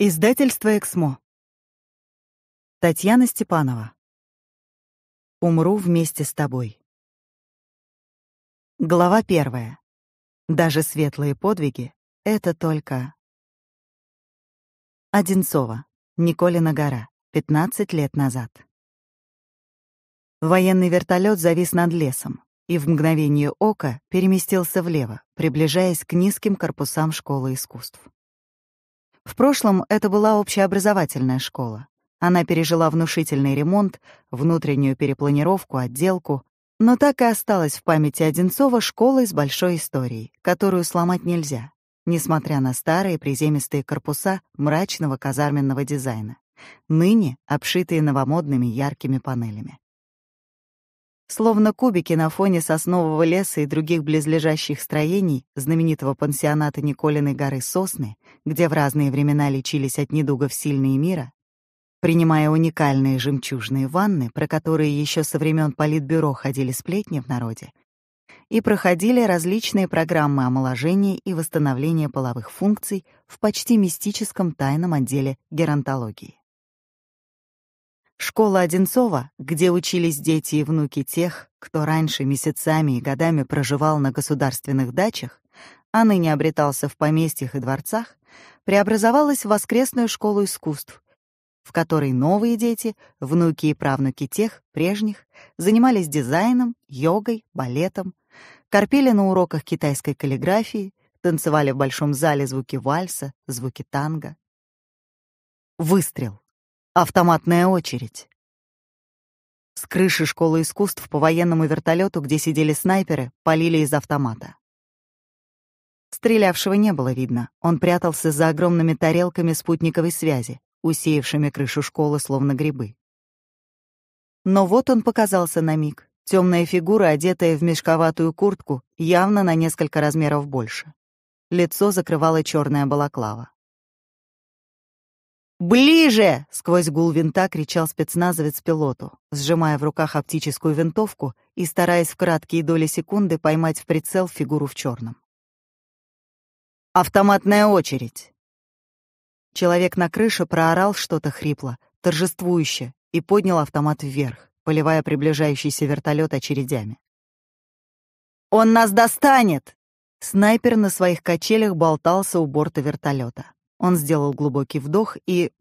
Издательство «Эксмо». Татьяна Степанова. «Умру вместе с тобой». Глава первая. Даже светлые подвиги — это только... Одинцова. Николина гора. 15 лет назад. Военный вертолет завис над лесом и в мгновение ока переместился влево, приближаясь к низким корпусам школы искусств. В прошлом это была общеобразовательная школа. Она пережила внушительный ремонт, внутреннюю перепланировку, отделку, но так и осталась в памяти Одинцова школой с большой историей, которую сломать нельзя, несмотря на старые приземистые корпуса мрачного казарменного дизайна, ныне обшитые новомодными яркими панелями. Словно кубики на фоне соснового леса и других близлежащих строений знаменитого пансионата Николиной горы Сосны, где в разные времена лечились от недугов сильные мира, принимая уникальные жемчужные ванны, про которые еще со времен Политбюро ходили сплетни в народе, и проходили различные программы омоложения и восстановления половых функций в почти мистическом тайном отделе геронтологии. Школа Одинцова, где учились дети и внуки тех, кто раньше месяцами и годами проживал на государственных дачах, а ныне обретался в поместьях и дворцах, преобразовалась в воскресную школу искусств, в которой новые дети, внуки и правнуки тех, прежних, занимались дизайном, йогой, балетом, корпели на уроках китайской каллиграфии, танцевали в большом зале звуки вальса, звуки танго. Выстрел. Автоматная очередь. С крыши школы искусств по военному вертолету, где сидели снайперы, полили из автомата. Стрелявшего не было видно. Он прятался за огромными тарелками спутниковой связи, усеявшими крышу школы словно грибы. Но вот он показался на миг. Темная фигура, одетая в мешковатую куртку, явно на несколько размеров больше. Лицо закрывала черная балаклава. «Ближе!» — сквозь гул винта кричал спецназовец пилоту, сжимая в руках оптическую винтовку и стараясь в краткие доли секунды поймать в прицел фигуру в черном. «Автоматная очередь!» Человек на крыше проорал что-то хрипло, торжествующе, и поднял автомат вверх, поливая приближающийся вертолет очередями. «Он нас достанет!» Снайпер на своих качелях болтался у борта вертолета. Он сделал глубокий вдох, и...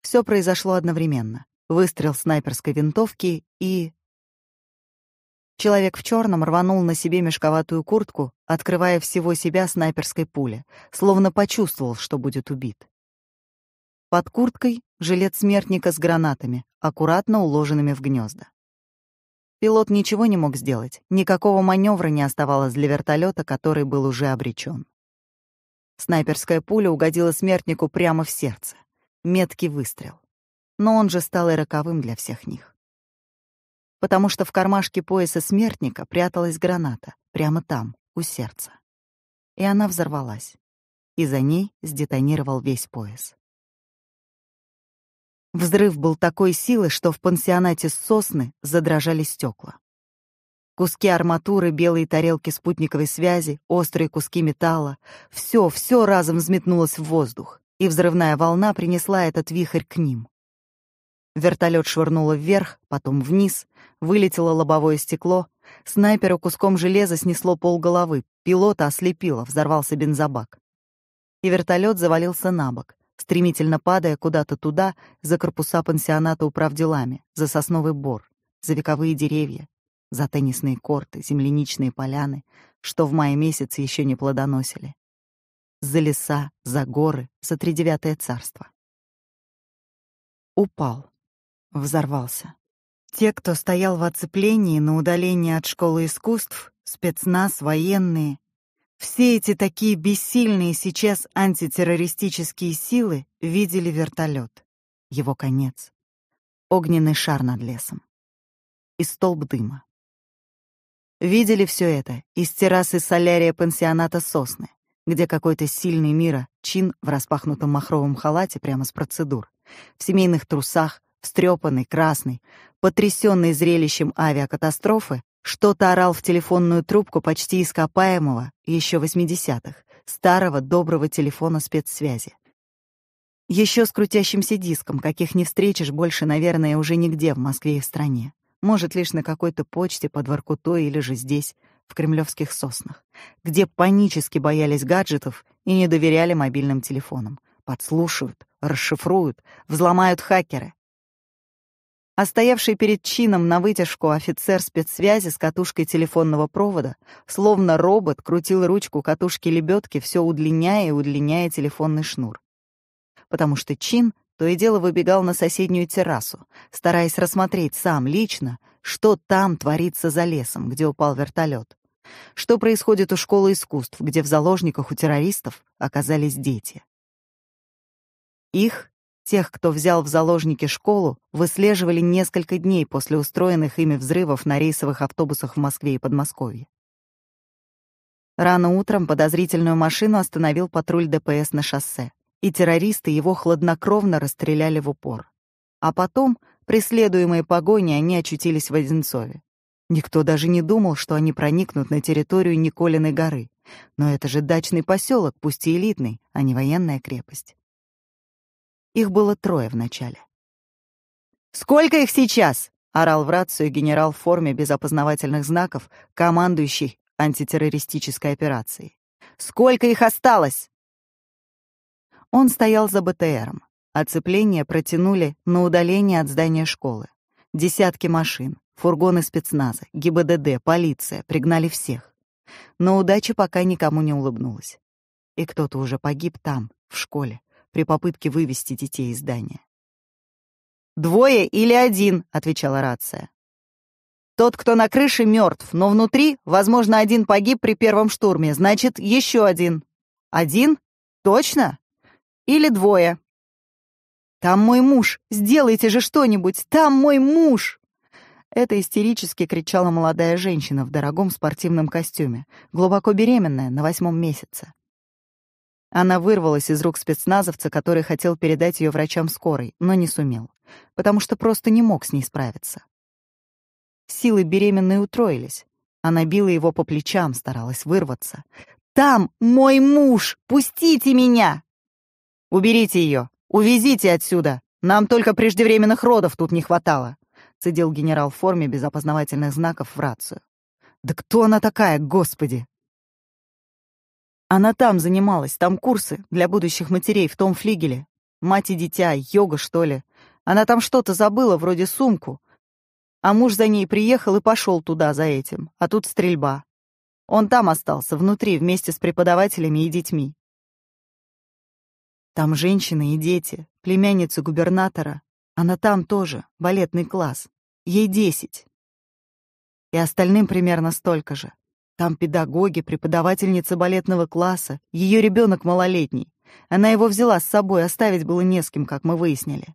Все произошло одновременно. Выстрел снайперской винтовки и... Человек в черном рванул на себе мешковатую куртку, открывая всего себя снайперской пули, словно почувствовал, что будет убит. Под курткой — жилет смертника с гранатами, аккуратно уложенными в гнезда. Пилот ничего не мог сделать, никакого маневра не оставалось для вертолета, который был уже обречен. Снайперская пуля угодила смертнику прямо в сердце. Меткий выстрел. Но он же стал и роковым для всех них. Потому что в кармашке пояса смертника пряталась граната, прямо там, у сердца. И она взорвалась. И за ней сдетонировал весь пояс. Взрыв был такой силы, что в пансионате Сосны задрожали стекла. Куски арматуры, белые тарелки спутниковой связи, острые куски металла. Все, все разом взметнулось в воздух, и взрывная волна принесла этот вихрь к ним. Вертолет швырнуло вверх, потом вниз, вылетело лобовое стекло, снайперу куском железа снесло полголовы, пилота ослепило, взорвался бензобак. И вертолет завалился на бок, стремительно падая куда-то туда, за корпуса пансионата управделами, за сосновый бор, за вековые деревья, за теннисные корты, земляничные поляны, что в мае месяце еще не плодоносили. За леса, за горы, за тридевятое царство. Упал. Взорвался. Те, кто стоял в оцеплении на удалении от школы искусств, спецназ, военные, все эти такие бессильные сейчас антитеррористические силы видели вертолет. Его конец. Огненный шар над лесом. И столб дыма. Видели все это из террасы солярия пансионата «Сосны», где какой-то сильный мира чин в распахнутом махровом халате прямо с процедур, в семейных трусах, встрепанный, красный, потрясенный зрелищем авиакатастрофы, что-то орал в телефонную трубку почти ископаемого, еще восьмидесятых старого доброго телефона спецсвязи. Еще с крутящимся диском, каких не встретишь больше, наверное, уже нигде в Москве и в стране может, лишь на какой-то почте под Воркутой или же здесь, в кремлевских соснах, где панически боялись гаджетов и не доверяли мобильным телефонам. Подслушивают, расшифруют, взломают хакеры. А стоявший перед чином на вытяжку офицер спецсвязи с катушкой телефонного провода, словно робот, крутил ручку катушки лебедки, все удлиняя и удлиняя телефонный шнур. Потому что чин то и дело выбегал на соседнюю террасу, стараясь рассмотреть сам лично, что там творится за лесом, где упал вертолет. Что происходит у школы искусств, где в заложниках у террористов оказались дети. Их, тех, кто взял в заложники школу, выслеживали несколько дней после устроенных ими взрывов на рейсовых автобусах в Москве и Подмосковье. Рано утром подозрительную машину остановил патруль ДПС на шоссе и террористы его хладнокровно расстреляли в упор. А потом, преследуемые погоней, они очутились в Одинцове. Никто даже не думал, что они проникнут на территорию Николиной горы. Но это же дачный поселок, пусть и элитный, а не военная крепость. Их было трое вначале. «Сколько их сейчас?» — орал в рацию генерал в форме без опознавательных знаков, командующий антитеррористической операцией. «Сколько их осталось?» Он стоял за БТРом. Оцепление протянули на удаление от здания школы. Десятки машин, фургоны спецназа, ГИБДД, полиция пригнали всех. Но удача пока никому не улыбнулась. И кто-то уже погиб там, в школе, при попытке вывести детей из здания. «Двое или один», — отвечала рация. «Тот, кто на крыше, мертв, но внутри, возможно, один погиб при первом штурме, значит, еще один». «Один? Точно?» Или двое. «Там мой муж! Сделайте же что-нибудь! Там мой муж!» Это истерически кричала молодая женщина в дорогом спортивном костюме, глубоко беременная, на восьмом месяце. Она вырвалась из рук спецназовца, который хотел передать ее врачам скорой, но не сумел, потому что просто не мог с ней справиться. Силы беременной утроились. Она била его по плечам, старалась вырваться. «Там мой муж! Пустите меня!» «Уберите ее! Увезите отсюда! Нам только преждевременных родов тут не хватало!» — цедил генерал в форме без опознавательных знаков в рацию. «Да кто она такая, господи!» Она там занималась, там курсы для будущих матерей в том флигеле. Мать и дитя, йога, что ли. Она там что-то забыла, вроде сумку. А муж за ней приехал и пошел туда за этим, а тут стрельба. Он там остался, внутри, вместе с преподавателями и детьми. Там женщины и дети, племянница губернатора. Она там тоже, балетный класс. Ей десять. И остальным примерно столько же. Там педагоги, преподавательница балетного класса, ее ребенок малолетний. Она его взяла с собой, оставить было не с кем, как мы выяснили.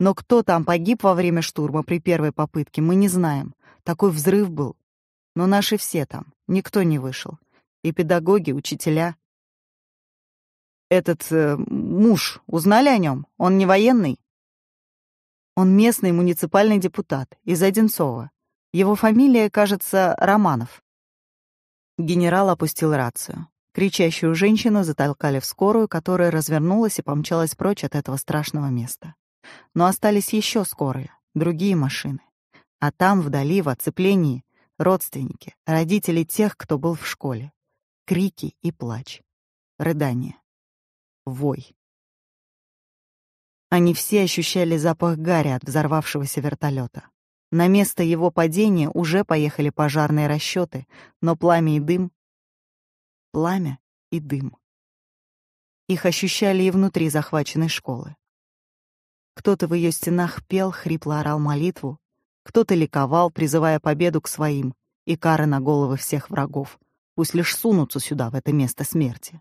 Но кто там погиб во время штурма при первой попытке, мы не знаем. Такой взрыв был. Но наши все там, никто не вышел. И педагоги, учителя, этот э, муж, узнали о нем? Он не военный? Он местный муниципальный депутат из Одинцова. Его фамилия, кажется, Романов. Генерал опустил рацию. Кричащую женщину затолкали в скорую, которая развернулась и помчалась прочь от этого страшного места. Но остались еще скорые, другие машины. А там, вдали, в оцеплении, родственники, родители тех, кто был в школе. Крики и плач. Рыдания вой. Они все ощущали запах гари от взорвавшегося вертолета. На место его падения уже поехали пожарные расчеты, но пламя и дым... Пламя и дым. Их ощущали и внутри захваченной школы. Кто-то в ее стенах пел, хрипло орал молитву, кто-то ликовал, призывая победу к своим и кары на головы всех врагов. Пусть лишь сунутся сюда, в это место смерти.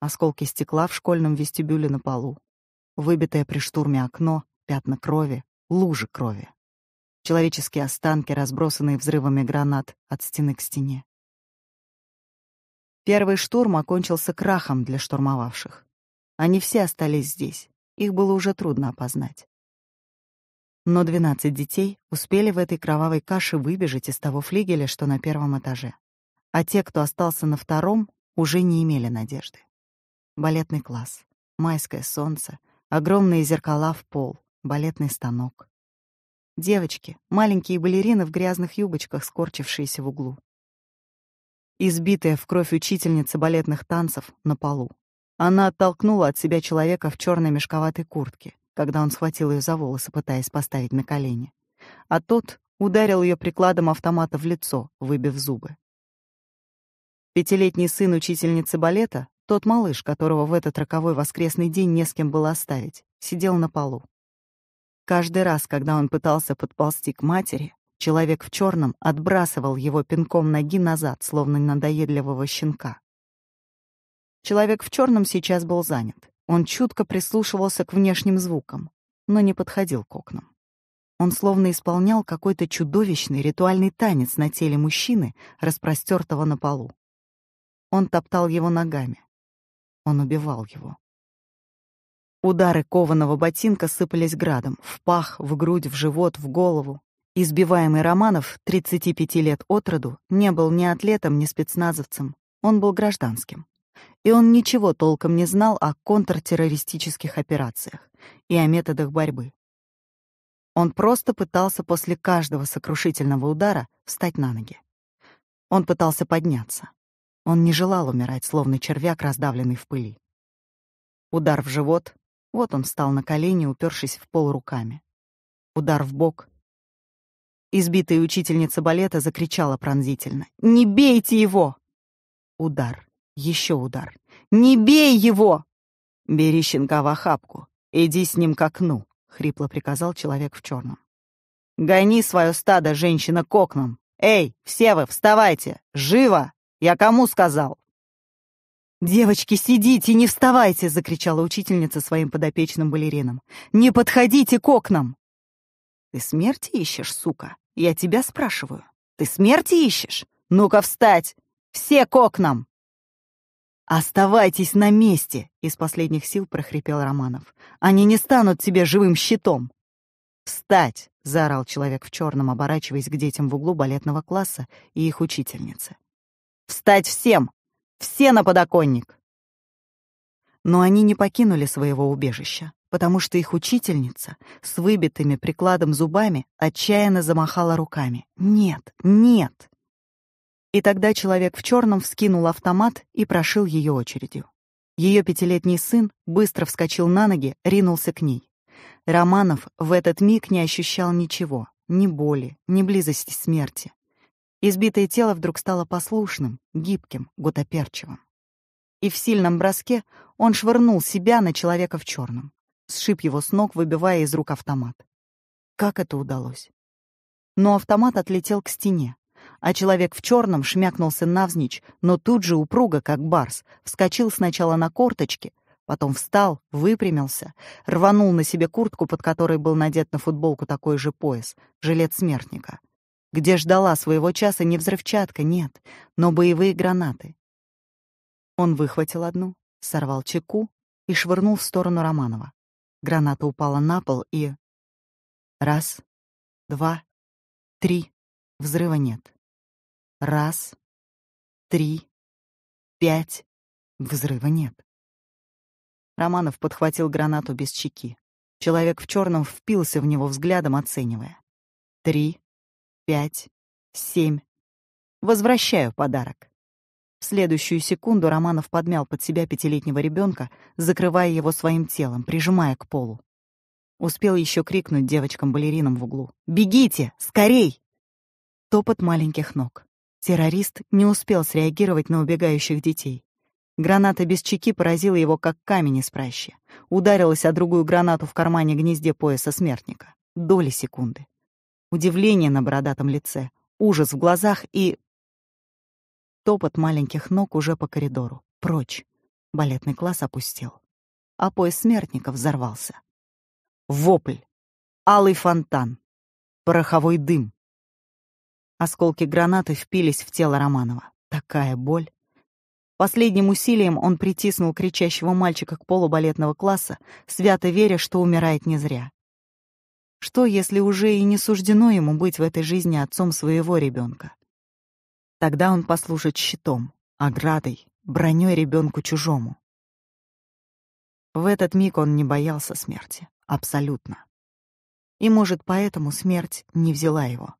Осколки стекла в школьном вестибюле на полу. Выбитое при штурме окно, пятна крови, лужи крови. Человеческие останки, разбросанные взрывами гранат от стены к стене. Первый штурм окончился крахом для штурмовавших. Они все остались здесь. Их было уже трудно опознать. Но 12 детей успели в этой кровавой каше выбежать из того флигеля, что на первом этаже. А те, кто остался на втором, уже не имели надежды. Балетный класс, майское солнце, огромные зеркала в пол, балетный станок. Девочки, маленькие балерины в грязных юбочках, скорчившиеся в углу. Избитая в кровь учительница балетных танцев на полу. Она оттолкнула от себя человека в черной мешковатой куртке, когда он схватил ее за волосы, пытаясь поставить на колени. А тот ударил ее прикладом автомата в лицо, выбив зубы. Пятилетний сын учительницы балета, тот малыш, которого в этот роковой воскресный день не с кем было оставить, сидел на полу. Каждый раз, когда он пытался подползти к матери, человек в черном отбрасывал его пинком ноги назад, словно надоедливого щенка. Человек в черном сейчас был занят. Он чутко прислушивался к внешним звукам, но не подходил к окнам. Он словно исполнял какой-то чудовищный ритуальный танец на теле мужчины, распростертого на полу. Он топтал его ногами, он убивал его. Удары кованого ботинка сыпались градом. В пах, в грудь, в живот, в голову. Избиваемый Романов, 35 лет от роду, не был ни атлетом, ни спецназовцем. Он был гражданским. И он ничего толком не знал о контртеррористических операциях и о методах борьбы. Он просто пытался после каждого сокрушительного удара встать на ноги. Он пытался подняться. Он не желал умирать, словно червяк, раздавленный в пыли. Удар в живот. Вот он встал на колени, упершись в пол руками. Удар в бок. Избитая учительница балета закричала пронзительно. «Не бейте его!» Удар. Еще удар. «Не бей его!» «Бери щенка в охапку. Иди с ним к окну», — хрипло приказал человек в черном. «Гони свое стадо, женщина, к окнам! Эй, все вы, вставайте! Живо!» Я кому сказал?» «Девочки, сидите, не вставайте!» — закричала учительница своим подопечным балеринам. «Не подходите к окнам!» «Ты смерти ищешь, сука? Я тебя спрашиваю. Ты смерти ищешь? Ну-ка встать! Все к окнам!» «Оставайтесь на месте!» — из последних сил прохрипел Романов. «Они не станут тебе живым щитом!» «Встать!» — заорал человек в черном, оборачиваясь к детям в углу балетного класса и их учительнице. Встать всем! Все на подоконник!» Но они не покинули своего убежища, потому что их учительница с выбитыми прикладом зубами отчаянно замахала руками. «Нет! Нет!» И тогда человек в черном вскинул автомат и прошил ее очередью. Ее пятилетний сын быстро вскочил на ноги, ринулся к ней. Романов в этот миг не ощущал ничего, ни боли, ни близости смерти. Избитое тело вдруг стало послушным, гибким, гутоперчивым. И в сильном броске он швырнул себя на человека в черном, сшиб его с ног, выбивая из рук автомат. Как это удалось? Но автомат отлетел к стене, а человек в черном шмякнулся навзничь, но тут же упруго, как барс, вскочил сначала на корточки, потом встал, выпрямился, рванул на себе куртку, под которой был надет на футболку такой же пояс, жилет смертника — где ждала своего часа не взрывчатка, нет, но боевые гранаты. Он выхватил одну, сорвал чеку и швырнул в сторону Романова. Граната упала на пол и... Раз, два, три. Взрыва нет. Раз, три, пять. Взрыва нет. Романов подхватил гранату без чеки. Человек в черном впился в него взглядом, оценивая. Три, пять, семь. Возвращаю подарок. В следующую секунду Романов подмял под себя пятилетнего ребенка, закрывая его своим телом, прижимая к полу. Успел еще крикнуть девочкам-балеринам в углу. «Бегите! Скорей!» Топот маленьких ног. Террорист не успел среагировать на убегающих детей. Граната без чеки поразила его, как камень из пращи. Ударилась о другую гранату в кармане гнезде пояса смертника. Доли секунды удивление на бородатом лице, ужас в глазах и... Топот маленьких ног уже по коридору. Прочь. Балетный класс опустил, А пояс смертников взорвался. Вопль. Алый фонтан. Пороховой дым. Осколки гранаты впились в тело Романова. Такая боль. Последним усилием он притиснул кричащего мальчика к полу балетного класса, свято веря, что умирает не зря. Что, если уже и не суждено ему быть в этой жизни отцом своего ребенка? Тогда он послужит щитом, оградой, броней ребенку чужому. В этот миг он не боялся смерти. Абсолютно. И, может, поэтому смерть не взяла его.